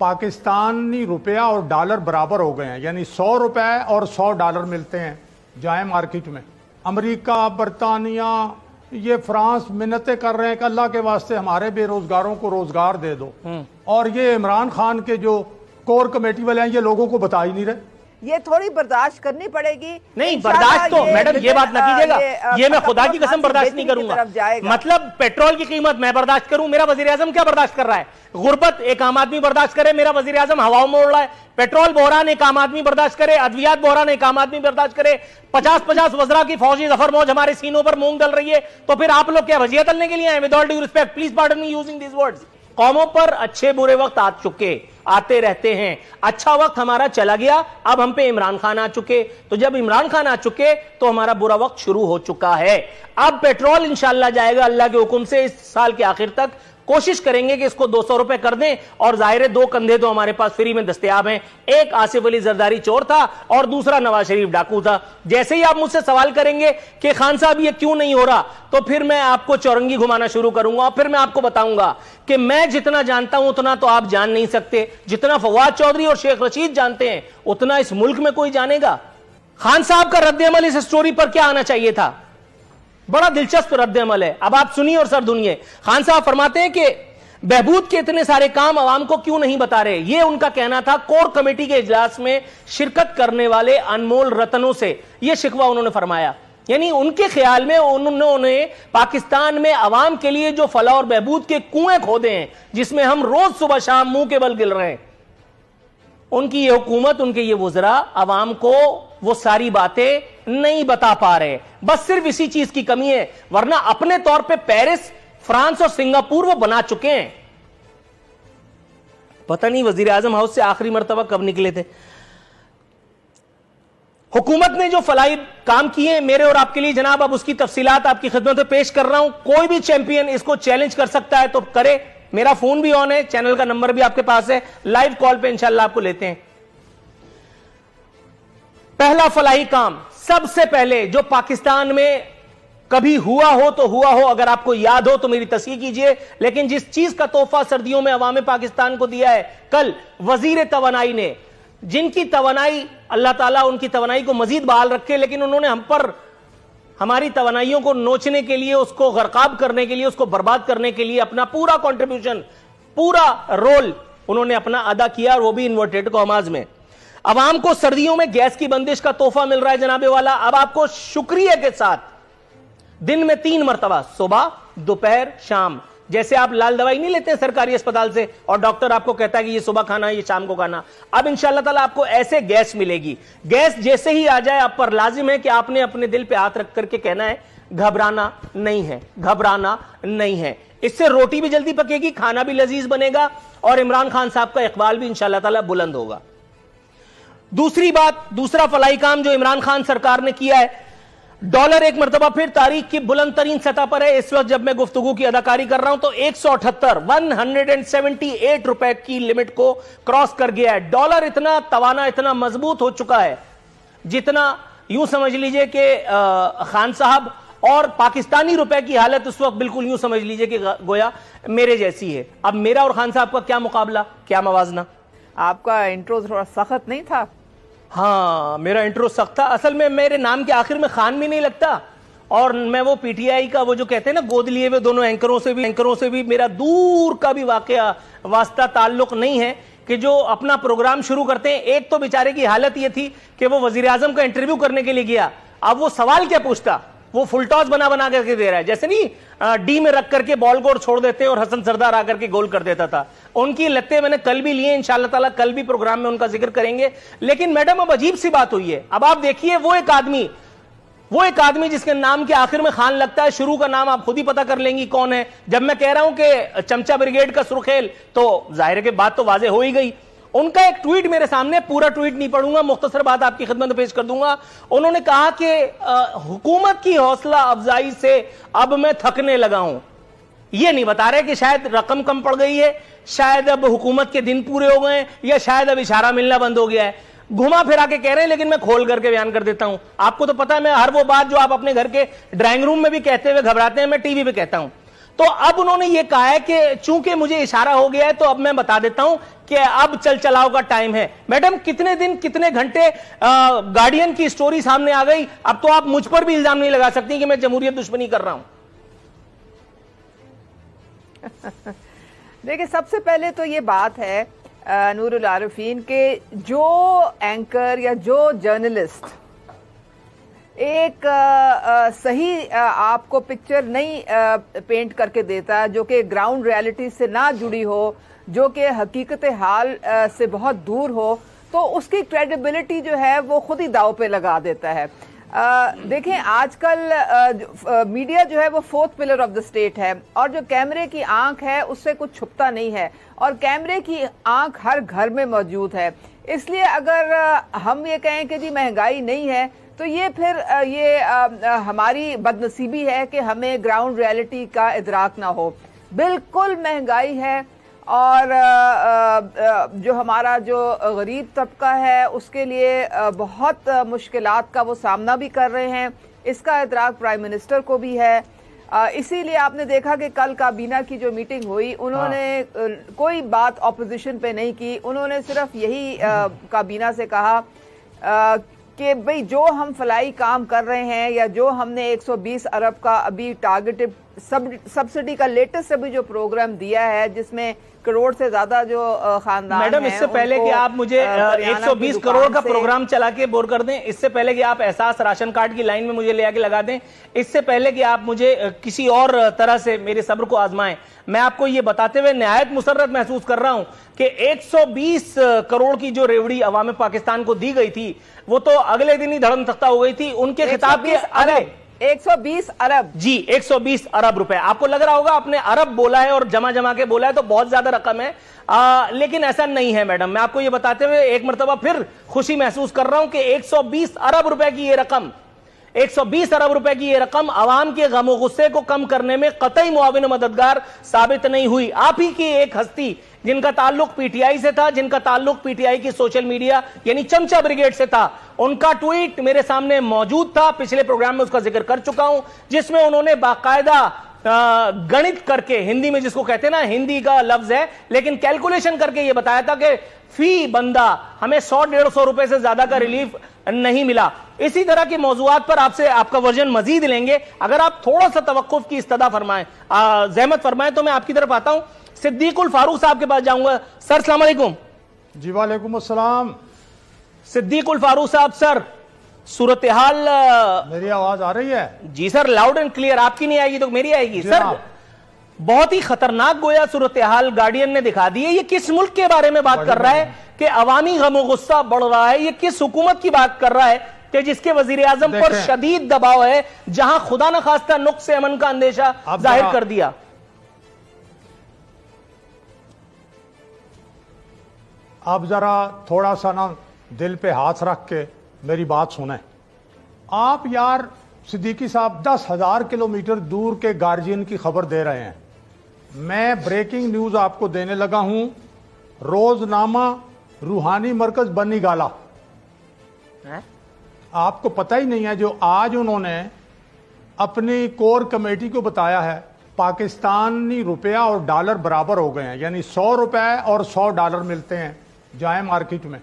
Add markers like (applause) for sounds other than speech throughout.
पाकिस्तानी रुपया और डॉलर बराबर हो गए हैं यानी सौ रुपए और सौ डॉलर मिलते हैं जाए मार्केट में अमेरिका बरतानिया ये फ्रांस मिन्नतें कर रहे हैं कि अल्लाह के वास्ते हमारे बेरोजगारों को रोजगार दे दो हम्म। और ये इमरान खान के जो कोर कमेटी वाले हैं ये लोगों को बता ही नहीं रहे ये थोड़ी बर्दाश्त करनी पड़ेगी नहीं बर्दाश्त तो मैडम ये बात ना कीजिएगा ये, मैं खुदा की कसम बर्दाश्त नहीं करूंगा मतलब पेट्रोल की कीमत मैं बर्दाश्त करूं मेरा वजीर आजम क्या बर्दाश्त कर रहा है गुर्बत एक आम आदमी बर्दाश्त करे मेरा वजीर आजम हवाओं में उड़ रहा है पेट्रोल बहरान एक आम आदमी बर्दाश्त करे अद्वियात बहरान एक आम आदमी बर्दाश्त करे पचास पचास वजरा की फौजी जफर मौज हमारे सीनों पर मूंग डल रही है तो फिर आप लोग क्या वजिया तलने के लिए आए with all due respect please pardon me using this words कौमों पर अच्छे बुरे वक्त आ चुके आते रहते हैं अच्छा वक्त हमारा चला गया अब हम पे इमरान खान आ चुके तो जब इमरान खान आ चुके तो हमारा बुरा वक्त शुरू हो चुका है अब पेट्रोल इंशाला जाएगा अल्लाह के हुक्म से इस साल के आखिर तक कोशिश करेंगे कि इसको दो सौ रुपए कर दें और जाहिर दो कंधे तो हमारे पास फ्री में दस्तियाब हैं एक आसिफ अली जरदारी चोर था और दूसरा नवाज शरीफ डाकू था जैसे ही आप मुझसे सवाल करेंगे कि खान साहब ये क्यों नहीं हो रहा तो फिर मैं आपको चौरंगी घुमाना शुरू करूंगा और फिर मैं आपको बताऊंगा कि मैं जितना जानता हूं उतना तो आप जान नहीं सकते जितना फवाद चौधरी और शेख रशीद जानते हैं उतना इस मुल्क में कोई जानेगा खान साहब का रद्द अमल इस स्टोरी पर क्या आना चाहिए था बड़ा दिलचस्प रद्द अमल है अब आप सुनिए और सर दुनिए खान साहब फरमाते हैं कि बहबूद के इतने सारे काम आवाम को क्यों नहीं बता रहे ये उनका कहना था कोर कमेटी के इजलास में शिरकत करने वाले अनमोल रतनों से यह शिकवा उन्होंने फरमाया यानी उनके ख्याल में उन्होंने पाकिस्तान में आवाम के लिए जो फला और बहबूद के कुएं खोदे हैं जिसमें हम रोज सुबह शाम मुंह के बल गिर रहे हैं उनकी ये हुकूमत उनके ये वजरा आवाम को वो सारी बातें नहीं बता पा रहे बस सिर्फ इसी चीज की कमी है वरना अपने तौर पे पेरिस फ्रांस और सिंगापुर वो बना चुके हैं पता नहीं वजीर आजम हाउस से आखिरी मरतबा कब निकले थे हुकूमत ने जो फलाई काम किए मेरे और आपके लिए जनाब अब उसकी तफसीलात आपकी खिदमत में पेश कर रहा हूं कोई भी चैंपियन इसको चैलेंज कर सकता है तो करे मेरा फोन भी ऑन है चैनल का नंबर भी आपके पास है लाइव कॉल पे इंशाल्लाह आपको लेते हैं पहला फलाही काम सबसे पहले जो पाकिस्तान में कभी हुआ हो तो हुआ हो अगर आपको याद हो तो मेरी तस्वीर कीजिए लेकिन जिस चीज का तोहफा सर्दियों में अवाम पाकिस्तान को दिया है कल वजीर तो ने जिनकी तोनाई अल्लाह ताला उनकी तोनाई को मजीद बहाल रखे लेकिन उन्होंने हम पर हमारी तोनाइयों को नोचने के लिए उसको गरकाब करने के लिए उसको बर्बाद करने के लिए अपना पूरा कॉन्ट्रीब्यूशन पूरा रोल उन्होंने अपना अदा किया और वो भी इन्वर्टेड कोमाज में आवाम को सर्दियों में गैस की बंदिश का तोहफा मिल रहा है जनाबे वाला अब आपको शुक्रिया के साथ दिन में तीन मरतबा सुबह दोपहर शाम जैसे आप लाल दवाई नहीं लेते सरकारी अस्पताल से और डॉक्टर आपको कहता है कि ये सुबह खाना है ये शाम को खाना अब इंशाल्लाह ताला आपको ऐसे गैस मिलेगी गैस जैसे ही आ जाए आप पर लाजिम है कि आपने अपने दिल पे हाथ रख करके कहना है घबराना नहीं है घबराना नहीं है इससे रोटी भी जल्दी पकेगी खाना भी लजीज बनेगा और इमरान खान साहब का इकबाल भी इंशाल्लाह ताला बुलंद होगा दूसरी बात दूसरा फलाई काम जो इमरान खान सरकार ने किया है डॉलर एक मरतबा फिर तारीख की बुलंद तरीन सतह पर है इस वक्त जब मैं गुफ्तगु की अदाकारी कर रहा हूं तो एक सौ अठहत्तर one hundred and seventy eight रुपए की लिमिट को क्रॉस कर गया है डॉलर इतना तवाना इतना मजबूत हो चुका है जितना यूं समझ लीजिए कि खान साहब और पाकिस्तानी रुपए की हालत उस वक्त बिल्कुल यूं समझ लीजिए कि गोया मेरे जैसी है अब मेरा और खान साहब का क्या मुकाबला क्या मवाजना आपका इंट्रो थोड़ा सख्त नहीं था हाँ मेरा इंट्रो सख्त था असल में मेरे नाम के आखिर में खान भी नहीं लगता और मैं वो पीटीआई का वो जो कहते हैं ना गोद लिए हुए दोनों एंकरों से भी एंकरों से भी मेरा दूर का भी वाकया वास्ता ताल्लुक नहीं है कि जो अपना प्रोग्राम शुरू करते हैं एक तो बेचारे की हालत ये थी कि वो वजीर का इंटरव्यू करने के लिए गया अब वो सवाल क्या पूछता वो फुल टॉस बना बना करके दे रहा है जैसे नहीं डी में रख करके बॉल को और छोड़ देते और हसन सरदार आकर के गोल कर देता था उनकी लत्ते मैंने कल भी लिए इंशाल्लाह ताला कल भी प्रोग्राम में उनका जिक्र करेंगे लेकिन मैडम अब अजीब सी बात हुई है अब आप देखिए वो एक आदमी वो एक आदमी जिसके नाम के आखिर में खान लगता है शुरू का नाम आप खुद ही पता कर लेंगी कौन है जब मैं कह रहा हूं कि चमचा ब्रिगेड का सुरखेल तो जाहिर के बात तो वाजे हो ही गई उनका एक ट्वीट मेरे सामने पूरा ट्वीट नहीं पढ़ूंगा मुख्तसर बात आपकी खिदमत पेश कर दूंगा उन्होंने कहा कि हुकूमत की हौसला अफजाई से अब मैं थकने लगा हूं ये नहीं बता रहे कि शायद रकम कम पड़ गई है शायद अब हुकूमत के दिन पूरे हो गए या शायद अब इशारा मिलना बंद हो गया है घुमा फिरा के कह रहे हैं लेकिन मैं खोल करके बयान कर देता हूं आपको तो पता है मैं हर वो बात जो आप अपने घर के ड्राइंग रूम में भी कहते हुए घबराते हैं मैं टीवी पे कहता हूं तो अब उन्होंने ये कहा है कि चूंकि मुझे इशारा हो गया है तो अब मैं बता देता हूं कि अब चल चलाव का टाइम है मैडम कितने दिन कितने घंटे गार्डियन की स्टोरी सामने आ गई अब तो आप मुझ पर भी इल्जाम नहीं लगा सकती कि मैं जमहूरियत दुश्मनी कर रहा हूं (laughs) देखिए सबसे पहले तो ये बात है नूरुल आरफीन के जो एंकर या जो जर्नलिस्ट एक आ, सही आ, आपको पिक्चर नहीं आ, पेंट करके देता जो कि ग्राउंड रियलिटी से ना जुड़ी हो जो कि हकीकत हाल आ, से बहुत दूर हो तो उसकी क्रेडिबिलिटी जो है वो खुद ही दाव पे लगा देता है आ, देखें आजकल आ, मीडिया जो है वो fourth pillar of the state है और जो कैमरे की आंख है उससे कुछ छुपता नहीं है और कैमरे की आंख हर घर में मौजूद है इसलिए अगर हम ये कहें कि जी महंगाई नहीं है तो ये फिर ये हमारी बदनसीबी है कि हमें ग्राउंड रियलिटी का इदराक ना हो बिल्कुल महंगाई है और जो हमारा जो गरीब तबका है उसके लिए बहुत मुश्किल का वो सामना भी कर रहे हैं इसका इतराक प्राइम मिनिस्टर को भी है इसीलिए आपने देखा कि कल काबीना की जो मीटिंग हुई उन्होंने हाँ। कोई बात ऑपोजिशन पे नहीं की उन्होंने सिर्फ यही काबीना हम्म। से कहा कि भाई जो हम फलाई काम कर रहे हैं या जो हमने 120 अरब का अभी टारगेटेड सब सब्सिडी का लेटेस्ट अभी जो प्रोग्राम दिया है जिसमें करोड़ से ज्यादा जो खानदान मैडम इससे पहले कि आप मुझे 120 करोड़ का प्रोग्राम चला के बोर कर दें इससे पहले कि आप एहसास राशन कार्ड की लाइन में मुझे ले आके लगा दें इससे पहले कि आप मुझे किसी और तरह से मेरे सब्र को आजमाएं मैं आपको ये बताते हुए नहायत मुसरत महसूस कर रहा हूं कि 120 करोड़ की जो रेवड़ी अवाम पाकिस्तान को दी गई थी वो तो अगले दिन ही धर्म तख्ता हो गई थी उनके खिताब के अरे 120 अरब जी 120 अरब रुपए आपको लग रहा होगा आपने अरब बोला है और जमा जमा के बोला है तो बहुत ज्यादा रकम है आ, लेकिन ऐसा नहीं है मैडम मैं आपको ये बताते हुए एक मरतबा फिर खुशी महसूस कर रहा हूं कि 120 अरब रुपए की ये रकम 120 अरब रुपए की यह रकम आवाम के गमो गुस्से को कम करने में कतई मुआविन मददगार साबित नहीं हुई आप ही की एक हस्ती जिनका ताल्लुक पीटीआई से था जिनका ताल्लुक पीटीआई की सोशल मीडिया यानी चमचा ब्रिगेड से था उनका ट्वीट मेरे सामने मौजूद था पिछले प्रोग्राम में उसका जिक्र कर चुका हूं जिसमें उन्होंने बाकायदा गणित करके हिंदी में जिसको कहते हैं ना हिंदी का लफ्ज है लेकिन कैलकुलेशन करके ये बताया था कि फी बंदा हमें सौ डेढ़ सौ रुपए से ज्यादा का रिलीफ नहीं मिला इसी तरह के मौजूद पर आपसे आपका वर्जन मजीद लेंगे अगर आप थोड़ा सा तवकुफ की इस्तः फरमाएं जहमत फरमाएं तो मैं आपकी तरफ आता हूं सिद्दीकुल फारूक साहब के पास जाऊंगा सर सलामकुम जी वालेकुम असलम सिद्दीकुल फारूक साहब सर सूरत हाल मेरी आवाज आ रही है जी सर लाउड एंड क्लियर आपकी नहीं आएगी तो मेरी आएगी सर हाँ। बहुत ही खतरनाक गोया सूरत हाल गार्डियन ने दिखा दी है ये किस मुल्क के बारे में बात कर रहा है कि अवामी गमो गुस्सा बढ़ रहा है ये किस हुकूमत की बात कर रहा है कि जिसके वजीर आजम पर शदीद दबाव है जहां खुदा न खास्ता नुक्स अमन का अंदेशा जाहिर कर दिया आप जरा थोड़ा सा ना दिल पे हाथ रख के मेरी बात सुने आप यार सिद्दीकी साहब दस हजार किलोमीटर दूर के गार्जियन की खबर दे रहे हैं मैं ब्रेकिंग न्यूज आपको देने लगा हूं रोजनामा रूहानी मरकज बनी गाला है? आपको पता ही नहीं है जो आज उन्होंने अपनी कोर कमेटी को बताया है पाकिस्तानी रुपया और डॉलर बराबर हो गए हैं यानी सौ रुपए और सौ डॉलर मिलते हैं जाए मार्केट में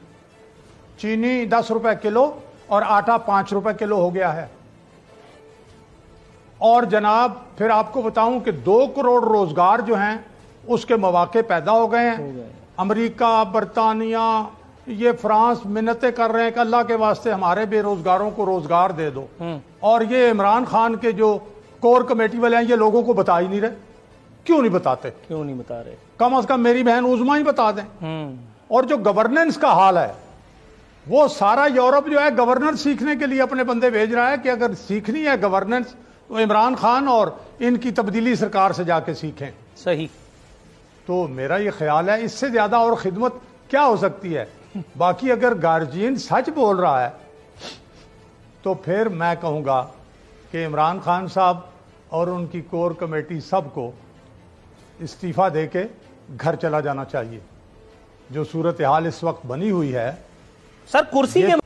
चीनी दस रुपए किलो और आटा पांच रुपए किलो हो गया है और जनाब फिर आपको बताऊं कि दो करोड़ रोजगार जो हैं उसके मौाक़े पैदा हो गए हैं अमेरिका बरतानिया ये फ्रांस मिन्नतें कर रहे हैं कि अल्लाह के वास्ते हमारे बेरोजगारों को रोजगार दे दो हम्म। और ये इमरान खान के जो कोर कमेटी वाले हैं ये लोगों को बता ही नहीं रहे क्यों नहीं बताते क्यों नहीं बता रहे कम अज कम मेरी बहन उजमा ही बता दें हम्म। और जो गवर्नेंस का हाल है वो सारा यूरोप जो है गवर्नेंस सीखने के लिए अपने बंदे भेज रहा है कि अगर सीखनी है गवर्नेंस तो इमरान खान और इनकी तब्दीली सरकार से जाके सीखें सही तो मेरा ये ख्याल है इससे ज़्यादा और खिदमत क्या हो सकती है बाकी अगर गार्जियन सच बोल रहा है तो फिर मैं कहूँगा कि इमरान खान साहब और उनकी कोर कमेटी सबको इस्तीफ़ा दे के घर चला जाना चाहिए जो सूरत हाल इस वक्त बनी हुई है सर कुर्सी